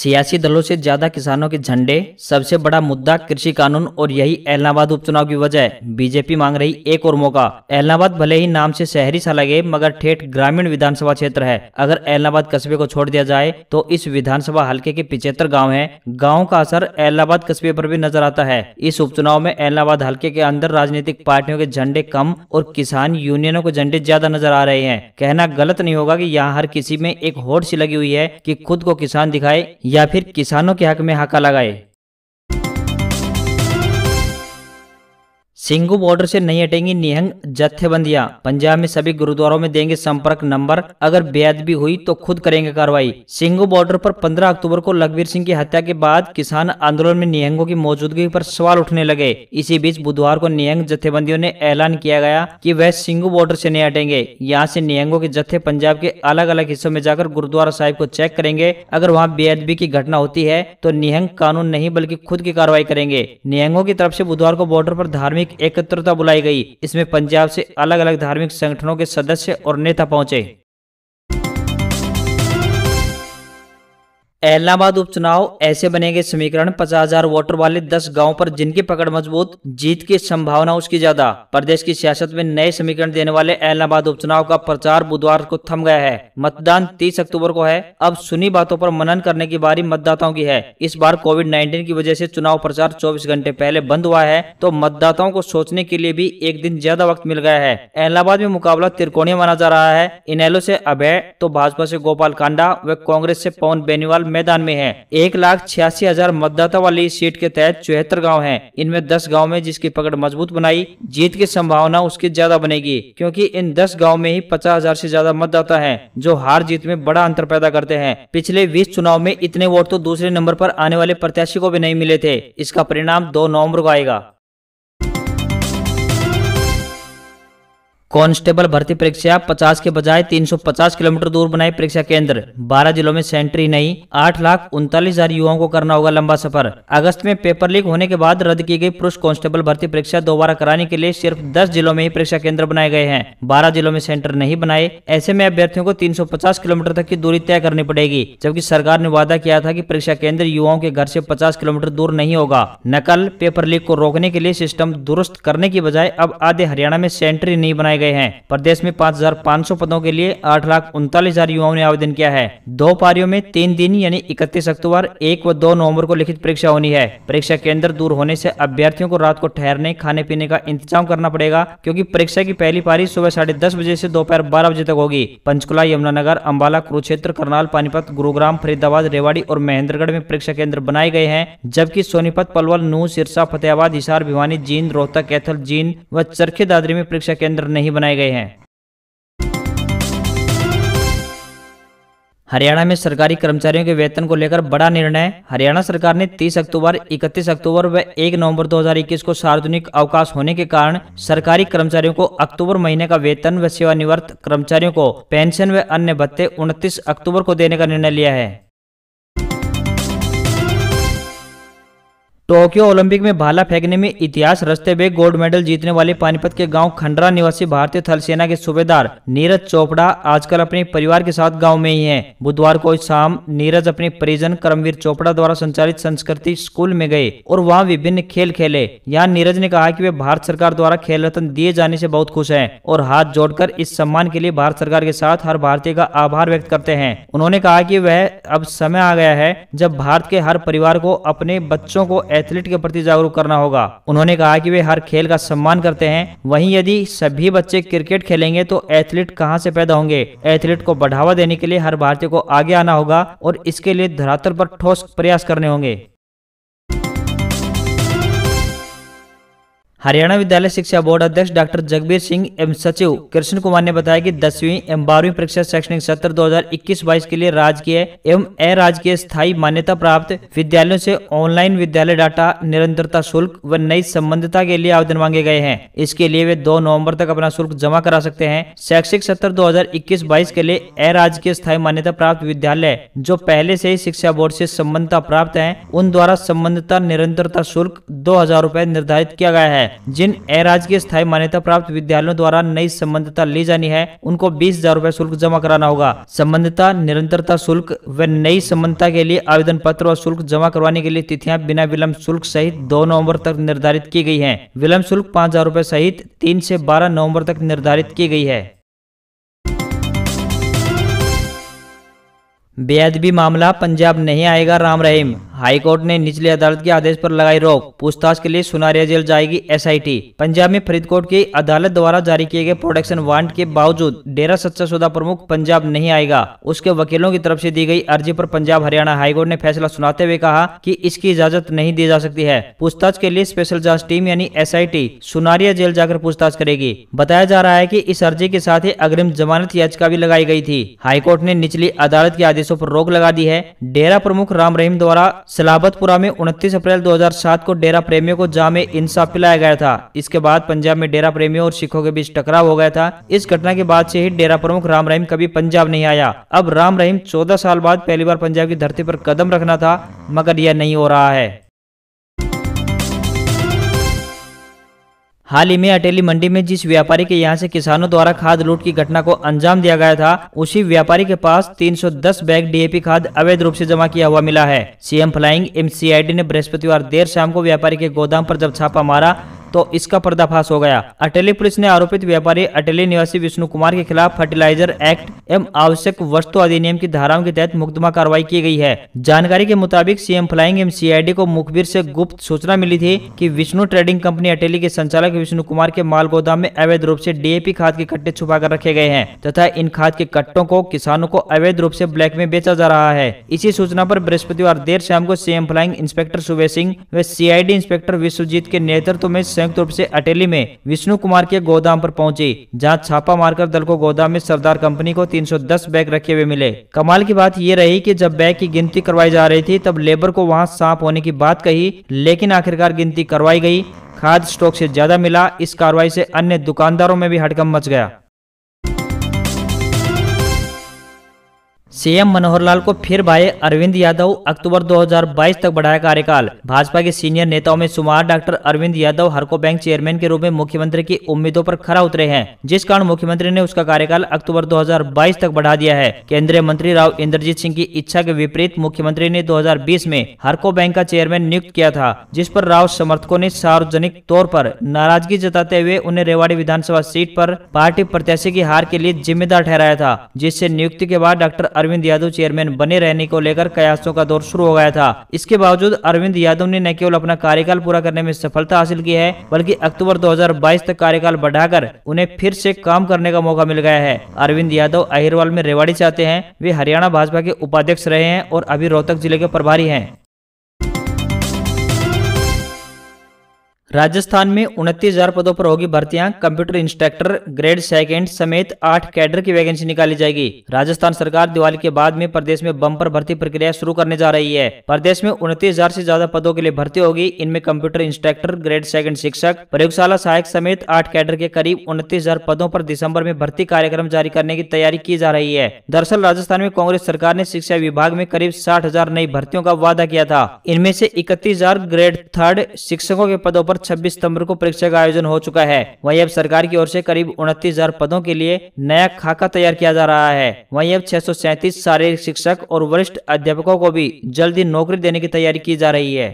सियासी दलों से ज्यादा किसानों के झंडे सबसे बड़ा मुद्दा कृषि कानून और यही एलनाबाद उपचुनाव की वजह है बीजेपी मांग रही एक और मौका एलनाबाद भले ही नाम से शहरी सा लगे मगर ठेठ ग्रामीण विधानसभा क्षेत्र है अगर एलनाबाद कस्बे को छोड़ दिया जाए तो इस विधानसभा हल्के के पिछहत्तर गाँव है गाँव का असर एलनाबाद कस्बे पर भी नजर आता है इस उपचुनाव में एलनाबाद हल्के के अंदर राजनीतिक पार्टियों के झंडे कम और किसान यूनियनों के झंडे ज्यादा नजर आ रहे हैं कहना गलत नहीं होगा की यहाँ हर किसी में एक होड़ सी लगी हुई है की खुद को किसान दिखाए या फिर किसानों के हक में हाका लगाए सिंगू बॉर्डर से नहीं हटेंगी निहंग जत्थेबंदियां पंजाब में सभी गुरुद्वारों में देंगे संपर्क नंबर अगर बेअदबी हुई तो खुद करेंगे कार्रवाई सिंगू बॉर्डर पर 15 अक्टूबर को लखवीर सिंह की हत्या के बाद किसान आंदोलन में निहंगों की मौजूदगी पर सवाल उठने लगे इसी बीच बुधवार को निहंग जत्थेबंदियों ने ऐलान किया गया की कि वह सिंगू बॉर्डर ऐसी नहीं हटेंगे यहाँ ऐसी निहंगों के जत्थे पंजाब के अलग अलग हिस्सों में जाकर गुरुद्वारा साहिब को चेक करेंगे अगर वहाँ बेदबी की घटना होती है तो निहंग कानून नहीं बल्कि खुद की कार्रवाई करेंगे निहंगों की तरफ ऐसी बुधवार को बॉर्डर आरोप धार्मिक एकत्रता बुलाई गई इसमें पंजाब से अलग अलग धार्मिक संगठनों के सदस्य और नेता पहुंचे एलाहाबाद उपचुनाव ऐसे बनेंगे समीकरण पचास हजार वोटर वाले दस गांव पर जिनकी पकड़ मजबूत जीत की संभावना उसकी ज्यादा प्रदेश की सियासत में नए समीकरण देने वाले एलाहाबाद उपचुनाव का प्रचार बुधवार को थम गया है मतदान तीस अक्टूबर को है अब सुनी बातों पर मनन करने की बारी मतदाताओं की है इस बार कोविड नाइन्टीन की वजह ऐसी चुनाव प्रचार चौबीस घंटे पहले बंद हुआ है तो मतदाताओं को सोचने के लिए भी एक दिन ज्यादा वक्त मिल गया है एलाहाबाद में मुकाबला त्रिकोणीय माना जा रहा है इनैलो ऐसी अभय तो भाजपा ऐसी गोपाल कांडा व कांग्रेस ऐसी पवन बेनीवाल मैदान में है एक लाख छियासी हजार मतदाता वाली सीट के तहत चौहत्तर गाँव है इनमें दस गाँव में जिसकी पकड़ मजबूत बनाई जीत की संभावना उसकी ज्यादा बनेगी क्योंकि इन दस गाँव में ही पचास हजार ऐसी ज्यादा मतदाता है जो हार जीत में बड़ा अंतर पैदा करते हैं पिछले बीस चुनाव में इतने वोट तो दूसरे नंबर आरोप आने वाले प्रत्याशी को भी नहीं मिले थे इसका परिणाम दो नवम्बर को आएगा कांस्टेबल भर्ती परीक्षा 50 के बजाय 350 किलोमीटर दूर बनाई परीक्षा केंद्र 12 जिलों में सेंट्री नहीं आठ लाख उनतालीस हजार युवाओं को करना होगा लंबा सफर अगस्त में पेपर लीक होने के बाद रद्द की गई पुरुष कांस्टेबल भर्ती परीक्षा दोबारा कराने के लिए सिर्फ 10 जिलों में ही परीक्षा केंद्र बनाए गए हैं बारह जिलों में सेंटर नहीं बनाए ऐसे में अभ्यर्थियों को तीन किलोमीटर तक की दूरी तय करनी पड़ेगी जबकि सरकार ने वादा किया था की परीक्षा केंद्र युवाओं के घर ऐसी पचास किलोमीटर दूर नहीं होगा नकल पेपर लीक को रोकने के लिए सिस्टम दुरुस्त करने की बजाय अब आधे हरियाणा में सेंट्री नहीं बनाए गए हैं प्रदेश में पाँच हजार सौ पदों के लिए आठ लाख उनतालीस हजार युवाओं ने आवेदन किया है दो पारियों में तीन दिन यानी इकतीस अक्टूबर एक व दो नवम्बर को लिखित परीक्षा होनी है परीक्षा केंद्र दूर होने ऐसी अभ्यर्थियों को रात को ठहरने खाने पीने का इंतजाम करना पड़ेगा क्यूँकी परीक्षा की पहली पारी सुबह साढ़े दस बजे ऐसी दोपहर बारह बजे तक होगी पंचकुला यमुनानगर अम्बाला कुरुक्षेत्र करनाल पानीपत गुरुग्राम फरीदाबाद रेवाड़ी और महेंद्रगढ़ में परीक्षा केंद्र बनाए गए हैं जबकि सोनीपत पलवल नू सिरसा फतेहाबाद हिसार भिवानी जींद रोहतक कैथल जींद व चरखे दादरी में परीक्षा केंद्र नहीं नहीं बनाए गए हैं हरियाणा में सरकारी कर्मचारियों के वेतन को लेकर बड़ा निर्णय हरियाणा सरकार ने 30 अक्टूबर 31 अक्टूबर व 1 नवंबर 2021 को सार्वजनिक अवकाश होने के कारण सरकारी कर्मचारियों को अक्टूबर महीने का वेतन व सेवानिवृत्त कर्मचारियों को पेंशन व अन्य भत्ते 29 अक्टूबर को देने का निर्णय लिया है टोक्यो ओलंपिक में भाला फेंकने में इतिहास रचते हुए गोल्ड मेडल जीतने वाले पानीपत के गांव खंडरा निवासी भारतीय थल सेना के सूबेदार नीरज चोपड़ा आजकल अपने परिवार के साथ गांव में ही हैं। बुधवार को शाम नीरज अपने परिजन करमवीर चोपड़ा द्वारा संचालित संस्कृति स्कूल में गए और वहाँ विभिन्न खेल खेले यहाँ नीरज ने कहा की वे भारत सरकार द्वारा खेल रत्न दिए जाने ऐसी बहुत खुश है और हाथ जोड़कर इस सम्मान के लिए भारत सरकार के साथ हर भारतीय का आभार व्यक्त करते हैं उन्होंने कहा की वह अब समय आ गया है जब भारत के हर परिवार को अपने बच्चों को एथलीट के प्रति जागरूक करना होगा उन्होंने कहा कि वे हर खेल का सम्मान करते हैं वहीं यदि सभी बच्चे क्रिकेट खेलेंगे तो एथलीट कहाँ से पैदा होंगे एथलीट को बढ़ावा देने के लिए हर भारतीय को आगे आना होगा और इसके लिए धरातल पर ठोस प्रयास करने होंगे हरियाणा विद्यालय शिक्षा बोर्ड अध्यक्ष डॉक्टर जगबीर सिंह एवं सचिव कृष्ण कुमार ने बताया कि दसवीं एवं बारहवीं परीक्षा शैक्षणिक सत्र 2021-22 के लिए राजकीय एवं अराजकीय स्थायी मान्यता प्राप्त विद्यालयों से ऑनलाइन विद्यालय डाटा निरंतरता शुल्क व नई संबंधता के लिए आवेदन मांगे गए हैं इसके लिए वे दो नवम्बर तक अपना शुल्क जमा करा सकते हैं शैक्षिक सत्र दो हजार के लिए अराजकीय स्थायी मान्यता प्राप्त विद्यालय जो पहले से ही शिक्षा बोर्ड से संबंधता प्राप्त है उन द्वारा संबंधता निरंतरता शुल्क दो हजार निर्धारित किया गया है जिन अराजकीय स्थायी मान्यता प्राप्त विद्यालयों द्वारा नई संबंधता ली जानी है उनको बीस हजार रूपए शुल्क जमा कराना होगा संबंधता निरंतरता शुल्क व नई संबंधता के लिए आवेदन पत्र और शुल्क जमा करवाने के लिए तिथियाँ बिना विलम्ब शुल्क सहित दो नवम्बर तक निर्धारित की गयी है विलम्ब शुल्क पाँच हजार रूपए सहित तीन ऐसी बारह नवम्बर तक निर्धारित की गयी है बेअदबी मामला पंजाब नहीं आएगा राम रहीम हाईकोर्ट ने निचली अदालत के आदेश पर लगाई रोक पूछताछ के लिए सुनारिया जेल जाएगी एसआईटी पंजाब में फरीदकोट की अदालत द्वारा जारी किए गए प्रोडक्शन वारंट के बावजूद डेरा सच्चा सौदा प्रमुख पंजाब नहीं आएगा उसके वकीलों की तरफ से दी गई अर्जी पर पंजाब हरियाणा हाईकोर्ट ने फैसला सुनाते हुए कहा कि इसकी इजाजत नहीं दी जा सकती है पूछताछ के लिए स्पेशल जांच टीम यानी एस सुनारिया जेल जाकर पूछताछ करेगी बताया जा रहा है की इस अर्जी के साथ ही अग्रिम जमानत याचिका भी लगाई गयी थी हाईकोर्ट ने निचली अदालत के आदेशों आरोप रोक लगा दी है डेरा प्रमुख राम रहीम द्वारा सलाबतपुरा में 29 अप्रैल 2007 को डेरा प्रेमियों को जाम इंसाफ पिलाया गया था इसके बाद पंजाब में डेरा प्रेमियों और सिखों के बीच टकराव हो गया था इस घटना के बाद से ही डेरा प्रमुख राम रहीम कभी पंजाब नहीं आया अब राम रहीम 14 साल बाद पहली बार पंजाब की धरती पर कदम रखना था मगर यह नहीं हो रहा है हाल ही में अटेली मंडी में जिस व्यापारी के यहाँ से किसानों द्वारा खाद लूट की घटना को अंजाम दिया गया था उसी व्यापारी के पास 310 बैग डीएपी खाद अवैध रूप से जमा किया हुआ मिला है सीएम फ्लाइंग एमसीआईडी ने बृहस्पतिवार देर शाम को व्यापारी के गोदाम पर जब छापा मारा तो इसका पर्दाफाश हो गया अटेली पुलिस ने आरोपित व्यापारी अटेली निवासी विष्णु कुमार के खिलाफ फर्टिलाइजर एक्ट एवं आवश्यक वस्तु अधिनियम की धाराओं के तहत मुकदमा कार्रवाई की गई है जानकारी के मुताबिक सीएम फ्लाइंग एवं सीआईडी को मुखबिर से गुप्त सूचना मिली थी कि विष्णु ट्रेडिंग कंपनी अटेली के संचालक विष्णु कुमार के माल गोदाम में अवैध रूप से डीएपी खाद के कट्टे छुपा कर रखे गए हैं तथा इन खाद के कट्टों को किसानों को अवैध रूप ऐसी ब्लैक में बेचा जा रहा है इसी सूचना आरोप बृहस्पतिवार देर शाम को CM flying inspector Sube Singh व सी इंस्पेक्टर विश्वजीत के नेतृत्व में संयुक्त रूप ऐसी अटेली में विष्णु कुमार के गोदाम आरोप पहुँची जहाँ छापा मारकर दल को गोदाम में सरदार कंपनी को 310 बैग रखे हुए मिले कमाल की बात ये रही कि जब बैग की गिनती करवाई जा रही थी तब लेबर को वहाँ सांप होने की बात कही लेकिन आखिरकार गिनती करवाई गई खाद स्टॉक से ज्यादा मिला इस कार्रवाई से अन्य दुकानदारों में भी हड़कम मच गया सीएम मनोहर लाल को फिर भाई अरविंद यादव अक्टूबर 2022 तक बढ़ाया कार्यकाल भाजपा के सीनियर नेताओं में सुमार doctor Arvind Yadav Harco bank chairman के रूप में मुख्यमंत्री की उम्मीदों पर खरा उतरे हैं जिस कारण मुख्यमंत्री ने उसका कार्यकाल अक्टूबर 2022 तक बढ़ा दिया है केंद्रीय मंत्री राव इंद्रजीत सिंह की इच्छा के विपरीत मुख्यमंत्री ने दो में हरको बैंक का चेयरमैन नियुक्त किया था जिस पर राव समर्थकों ने सार्वजनिक तौर पर नाराजगी जताते हुए उन्हें रेवाड़ी विधानसभा सीट आरोप पार्टी प्रत्याशी की हार के लिए जिम्मेदार ठहराया था जिससे नियुक्ति के बाद डॉक्टर अरविंद यादव चेयरमैन बने रहने को लेकर कयासों का दौर शुरू हो गया था इसके बावजूद अरविंद यादव ने न केवल अपना कार्यकाल पूरा करने में सफलता हासिल की है बल्कि अक्टूबर 2022 तक कार्यकाल बढ़ाकर उन्हें फिर से काम करने का मौका मिल गया है अरविंद यादव अहिरवाल में रेवाड़ी चाहते हैं वे हरियाणा भाजपा के उपाध्यक्ष रहे हैं और अभी रोहतक जिले के प्रभारी है राजस्थान में उनतीस हजार पदों पर होगी भर्तियां कंप्यूटर इंस्ट्रक्टर ग्रेड सेकेंड समेत आठ कैडर की वैकेंसी निकाली जाएगी राजस्थान सरकार दिवाली के बाद में प्रदेश में बम्पर भर्ती प्रक्रिया शुरू करने जा रही है प्रदेश में उनतीस हजार ऐसी ज्यादा पदों के लिए भर्ती होगी इनमें कंप्यूटर इंस्ट्रक्टर ग्रेड सेकेंड शिक्षक प्रयोगशाला सहायक समेत आठ कैडर के करीब उनतीस हजार पदों आरोप दिसम्बर में भर्ती कार्यक्रम जारी करने की तैयारी की जा रही है दरअसल राजस्थान में कांग्रेस सरकार ने शिक्षा विभाग में करीब साठ नई भर्तियों का वादा किया था इनमें ऐसी इकतीस ग्रेड थर्ड शिक्षकों के पदों आरोप और 26 सितंबर को परीक्षा का आयोजन हो चुका है वहीं अब सरकार की ओर से करीब उनतीस पदों के लिए नया खाका तैयार किया जा रहा है वहीं अब छह शारीरिक शिक्षक और वरिष्ठ अध्यापकों को भी जल्दी नौकरी देने की तैयारी की जा रही है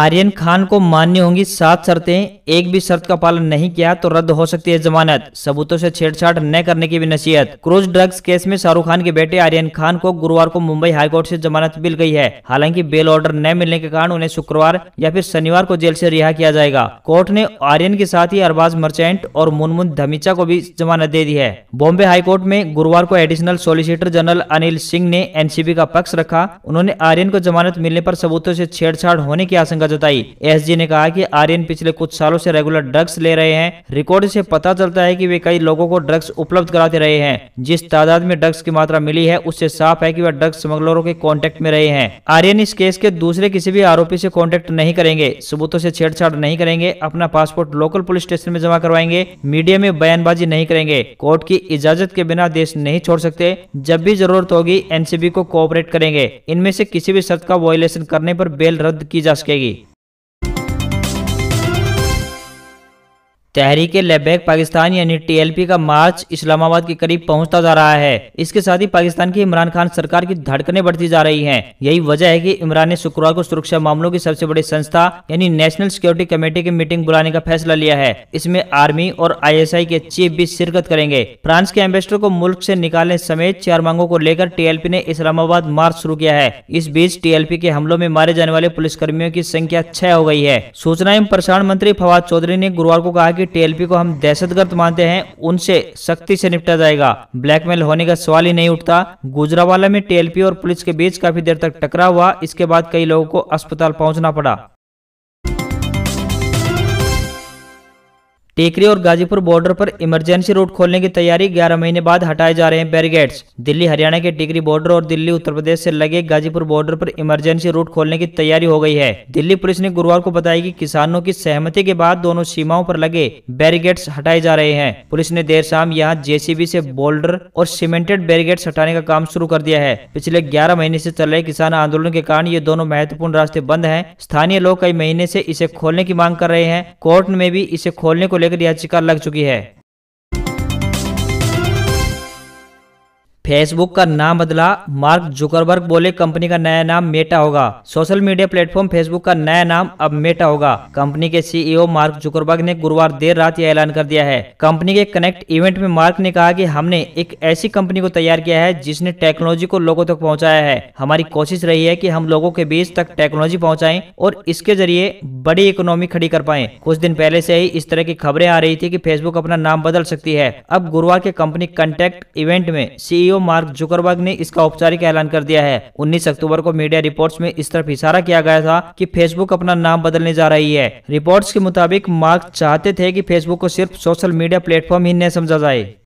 आर्यन खान को मान्य होंगी सात शर्तें एक भी शर्त का पालन नहीं किया तो रद्द हो सकती है जमानत सबूतों से छेड़छाड़ न करने की भी नसीहत क्रूज ड्रग्स केस में शाहरुख खान के बेटे आर्यन खान को गुरुवार को मुंबई हाईकोर्ट से जमानत मिल गई है हालांकि बेल ऑर्डर न मिलने के कारण उन्हें शुक्रवार या फिर शनिवार को जेल ऐसी रिहा किया जाएगा कोर्ट ने आर्यन के साथ ही अरबाज मर्चेंट और मुनमुन धमीचा को भी जमानत दे दी है बॉम्बे हाईकोर्ट में गुरुवार को additional solicitor general Anil Singh ने एनसीबी का पक्ष रखा उन्होंने आर्यन को जमानत मिलने आरोप सबूतों ऐसी छेड़छाड़ होने की आशंका आशंका जताई एसजी ने कहा कि आर्यन पिछले कुछ सालों से रेगुलर ड्रग्स ले रहे हैं रिकॉर्ड से पता चलता है कि वे कई लोगों को ड्रग्स उपलब्ध कराते रहे हैं जिस तादाद में ड्रग्स की मात्रा मिली है उससे साफ है की वह ड्रग्स स्मगलरों के कॉन्टेक्ट में रहे हैं आर्यन इस केस के दूसरे किसी भी आरोपी ऐसी कॉन्टेक्ट नहीं करेंगे सबूतों ऐसी छेड़छाड़ नहीं करेंगे अपना पासपोर्ट लोकल पुलिस स्टेशन में जमा करवाएंगे मीडिया में बयानबाजी नहीं करेंगे कोर्ट की इजाजत के बिना देश नहीं छोड़ सकते जब भी जरूरत होगी एनसीबी को कोऑपरेट करेंगे इनमें से किसी भी शर्त का वॉयलेशन करने पर बेल रद्द की जा सकेगी तहरीक लेबैक पाकिस्तान यानी टीएलपी का मार्च इस्लामाबाद के करीब पहुंचता जा रहा है इसके साथ ही पाकिस्तान की इमरान खान सरकार की धड़कने बढ़ती जा रही हैं। यही वजह है कि इमरान ने शुक्रवार को सुरक्षा मामलों की सबसे बड़ी संस्था यानी नेशनल सिक्योरिटी कमेटी की मीटिंग बुलाने का फैसला लिया है इसमें आर्मी और आई के चीफ भी शिरकत करेंगे फ्रांस के एम्बेसडर को मुल्क ऐसी निकालने समेत चार मांगों को लेकर टी ने इस्लामाबाद मार्च शुरू किया है इस बीच टी के हमलों में मारे जाने वाले कर्मियों की संख्या छह हो गयी है सूचना एवं प्रसारण मंत्री फवाद चौधरी ने गुरुवार को कहा की आपकी टीएलपी को हम दहशतगर्द मानते हैं उनसे सख्ती से निपटा जाएगा ब्लैकमेल होने का सवाल ही नहीं उठता गुजरावाला में टीएलपी और पुलिस के बीच काफी देर तक टकरा हुआ इसके बाद कई लोगों को अस्पताल पहुंचना पड़ा टेकरी और गाजीपुर बॉर्डर पर इमरजेंसी रूट खोलने की तैयारी 11 महीने बाद हटाए जा रहे हैं बैरिगेड्स दिल्ली हरियाणा के टेकरी बॉर्डर और दिल्ली उत्तर प्रदेश से लगे गाजीपुर बॉर्डर पर इमरजेंसी रूट खोलने की तैयारी हो गई है दिल्ली पुलिस ने गुरुवार को बताया कि किसानों की सहमति के बाद दोनों सीमाओं पर लगे बैरिगेड्स हटाए जा रहे हैं पुलिस ने देर शाम यहाँ जेसीबी से बोल्डर और सीमेंटेड बैरिगेड्स हटाने का काम शुरू कर दिया है पिछले ग्यारह महीने ऐसी चल रहे किसान आंदोलन के कारण ये दोनों महत्वपूर्ण रास्ते बंद है स्थानीय लोग कई महीने ऐसी इसे खोलने की मांग कर रहे हैं कोर्ट में भी इसे खोलने को लेकर याचिका लग चुकी है फेसबुक का नाम बदला मार्क जुकरबर्ग बोले कंपनी का नया नाम मेटा होगा सोशल मीडिया प्लेटफॉर्म फेसबुक का नया नाम अब मेटा होगा कंपनी के सीईओ मार्क जुकरबर्ग ने गुरुवार देर रात यह ऐलान कर दिया है कंपनी के कनेक्ट इवेंट में मार्क ने कहा कि हमने एक ऐसी कंपनी को तैयार किया है जिसने टेक्नोलॉजी को लोगों तक पहुँचाया है हमारी कोशिश रही है की हम लोगो के बीच तक टेक्नोलॉजी पहुँचाए और इसके जरिए बड़ी इकोनॉमी खड़ी कर पाए कुछ दिन पहले ऐसी ही इस तरह की खबरें आ रही थी की फेसबुक अपना नाम बदल सकती है अब गुरुवार के कंपनी कंटेक्ट इवेंट में सीईओ मार्क जुकरबर्ग ने इसका औपचारिक ऐलान कर दिया है 19 अक्टूबर को मीडिया रिपोर्ट्स में इस तरफ इशारा किया गया था कि फेसबुक अपना नाम बदलने जा रही है रिपोर्ट्स के मुताबिक मार्क चाहते थे कि फेसबुक को सिर्फ सोशल मीडिया प्लेटफॉर्म ही न समझा जाए